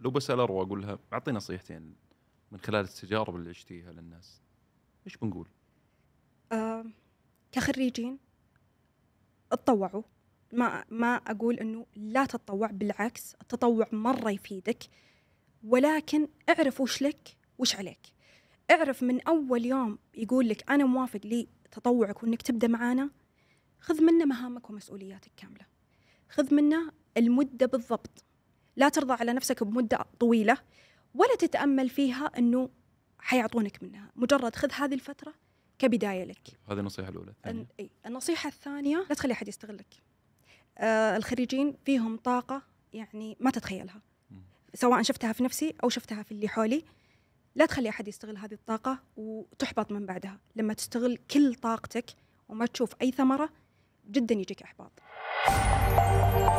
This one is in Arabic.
لو بسال اروى اقول لها اعطي نصيحتين من خلال التجارب اللي عشتيها للناس ايش بنقول؟ آه كخريجين اتطوعوا ما ما اقول انه لا تتطوع بالعكس التطوع مره يفيدك ولكن اعرف وش لك وش عليك اعرف من اول يوم يقول لك انا موافق لي تطوعك وانك تبدا معانا خذ منه مهامك ومسؤولياتك كامله خذ منه المده بالضبط لا ترضى على نفسك بمدة طويلة ولا تتأمل فيها أنه حيعطونك منها مجرد خذ هذه الفترة كبداية لك هذه النصيحة الأولى النصيحة الثانية لا تخلي أحد يستغلك آه الخريجين فيهم طاقة يعني ما تتخيلها سواء شفتها في نفسي أو شفتها في اللي حولي لا تخلي أحد يستغل هذه الطاقة وتحبط من بعدها لما تستغل كل طاقتك وما تشوف أي ثمرة جدا يجيك إحباط